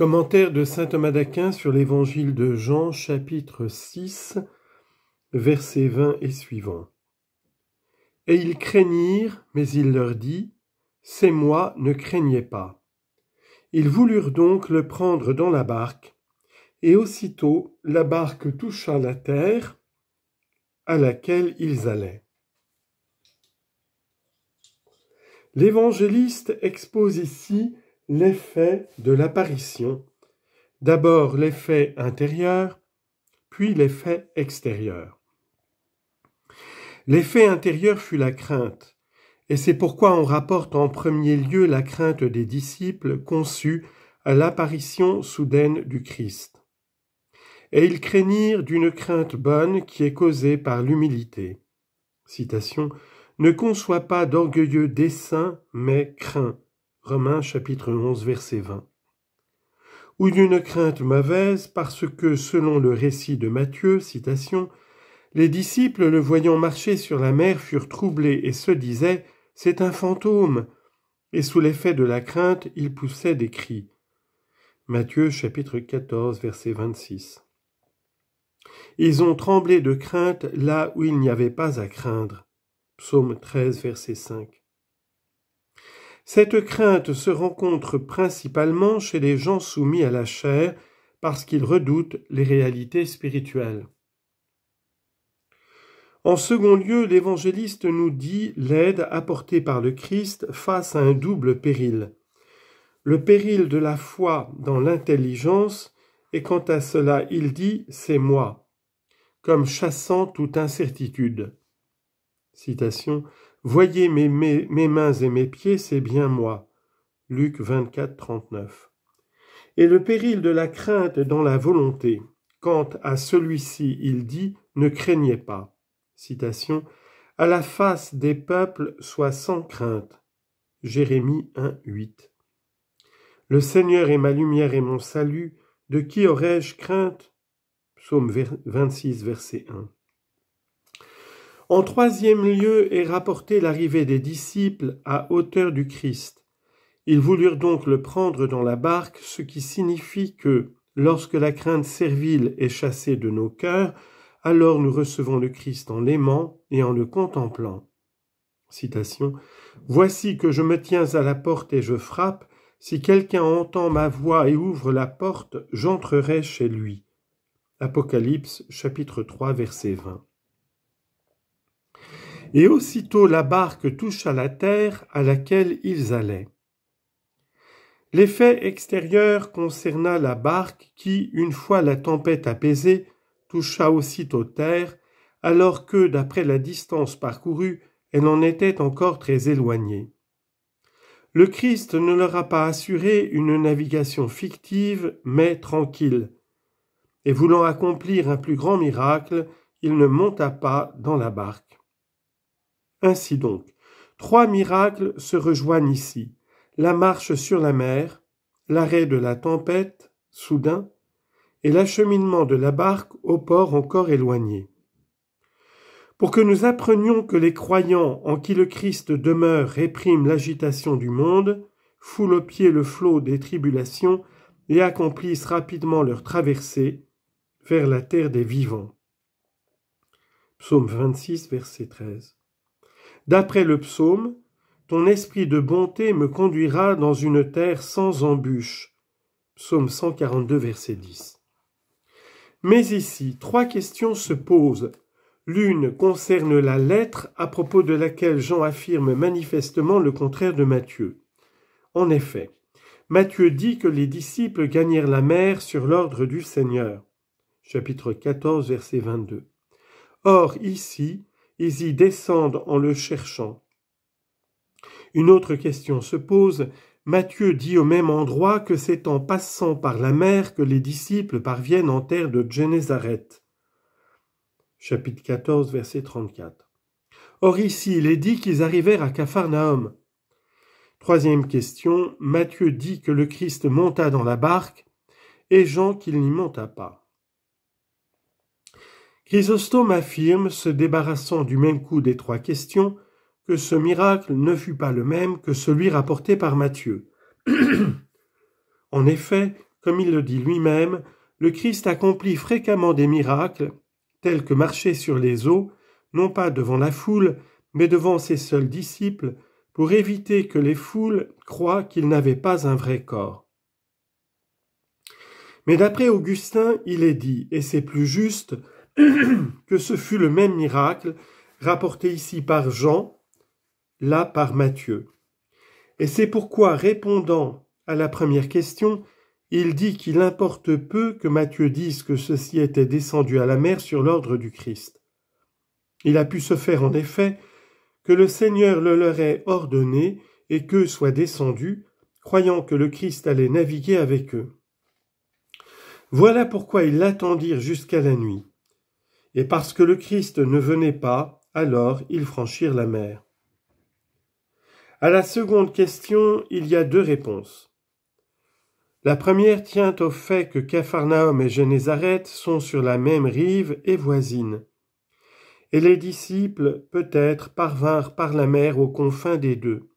Commentaire de saint Thomas d'Aquin sur l'évangile de Jean, chapitre 6, versets 20 et suivants. Et ils craignirent, mais il leur dit C'est moi, ne craignez pas. Ils voulurent donc le prendre dans la barque, et aussitôt la barque toucha la terre à laquelle ils allaient. L'évangéliste expose ici l'effet de l'apparition, d'abord l'effet intérieur, puis l'effet extérieur. L'effet intérieur fut la crainte, et c'est pourquoi on rapporte en premier lieu la crainte des disciples conçue à l'apparition soudaine du Christ. Et ils craignirent d'une crainte bonne qui est causée par l'humilité. Citation Ne conçois pas d'orgueilleux dessein, mais crains. Romains chapitre 11 verset 20. Ou d'une crainte mauvaise parce que selon le récit de Matthieu, citation, les disciples le voyant marcher sur la mer furent troublés et se disaient C'est un fantôme. Et sous l'effet de la crainte, ils poussaient des cris. Matthieu chapitre 14 verset 26. Ils ont tremblé de crainte là où il n'y avait pas à craindre. Psaume 13 verset 5. Cette crainte se rencontre principalement chez les gens soumis à la chair parce qu'ils redoutent les réalités spirituelles. En second lieu, l'évangéliste nous dit l'aide apportée par le Christ face à un double péril. Le péril de la foi dans l'intelligence, et quant à cela il dit c'est moi, comme chassant toute incertitude. Citation Voyez mes, mains et mes pieds, c'est bien moi. Luc 24, 39. Et le péril de la crainte dans la volonté. Quant à celui-ci, il dit Ne craignez pas. Citation À la face des peuples, sois sans crainte. Jérémie 1, 8. Le Seigneur est ma lumière et mon salut. De qui aurais-je crainte Psaume 26, verset 1. En troisième lieu est rapportée l'arrivée des disciples à hauteur du Christ. Ils voulurent donc le prendre dans la barque, ce qui signifie que, lorsque la crainte servile est chassée de nos cœurs, alors nous recevons le Christ en l'aimant et en le contemplant. Citation. Voici que je me tiens à la porte et je frappe. Si quelqu'un entend ma voix et ouvre la porte, j'entrerai chez lui. Apocalypse chapitre 3 verset 20 et aussitôt la barque toucha la terre à laquelle ils allaient. L'effet extérieur concerna la barque qui, une fois la tempête apaisée, toucha aussitôt terre, alors que, d'après la distance parcourue, elle en était encore très éloignée. Le Christ ne leur a pas assuré une navigation fictive, mais tranquille. Et voulant accomplir un plus grand miracle, il ne monta pas dans la barque. Ainsi donc, trois miracles se rejoignent ici la marche sur la mer, l'arrêt de la tempête, soudain, et l'acheminement de la barque au port encore éloigné. Pour que nous apprenions que les croyants en qui le Christ demeure répriment l'agitation du monde, foulent au pied le flot des tribulations et accomplissent rapidement leur traversée vers la terre des vivants. Psaume 26, verset 13. D'après le psaume, Ton esprit de bonté me conduira dans une terre sans embûches. Psaume 142, verset 10. Mais ici, trois questions se posent. L'une concerne la lettre à propos de laquelle Jean affirme manifestement le contraire de Matthieu. En effet, Matthieu dit que les disciples gagnèrent la mer sur l'ordre du Seigneur. Chapitre 14, verset 22. Or, ici, ils y descendent en le cherchant. Une autre question se pose. Matthieu dit au même endroit que c'est en passant par la mer que les disciples parviennent en terre de Génézareth. Chapitre 14, verset 34. Or ici, il est dit qu'ils arrivèrent à Capharnaüm. Troisième question, Matthieu dit que le Christ monta dans la barque et Jean qu'il n'y monta pas. Chrysostome affirme, se débarrassant du même coup des trois questions, que ce miracle ne fut pas le même que celui rapporté par Matthieu. en effet, comme il le dit lui-même, le Christ accomplit fréquemment des miracles, tels que marcher sur les eaux, non pas devant la foule, mais devant ses seuls disciples, pour éviter que les foules croient qu'il n'avait pas un vrai corps. Mais d'après Augustin, il est dit, et c'est plus juste, que ce fut le même miracle rapporté ici par Jean, là par Matthieu. Et c'est pourquoi, répondant à la première question, il dit qu'il importe peu que Matthieu dise que ceci étaient descendu à la mer sur l'ordre du Christ. Il a pu se faire en effet que le Seigneur le leur ait ordonné et qu'eux soient descendus, croyant que le Christ allait naviguer avec eux. Voilà pourquoi ils l'attendirent jusqu'à la nuit et parce que le Christ ne venait pas, alors ils franchirent la mer. À la seconde question, il y a deux réponses. La première tient au fait que Capharnaüm et Génézareth sont sur la même rive et voisines. Et les disciples, peut-être, parvinrent par la mer aux confins des deux.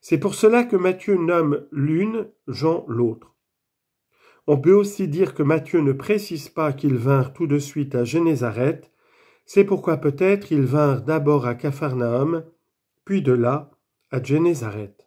C'est pour cela que Matthieu nomme l'une, Jean l'autre. On peut aussi dire que Matthieu ne précise pas qu'ils vinrent tout de suite à Génézareth, c'est pourquoi peut-être ils vinrent d'abord à Capharnaüm, puis de là à Génézareth.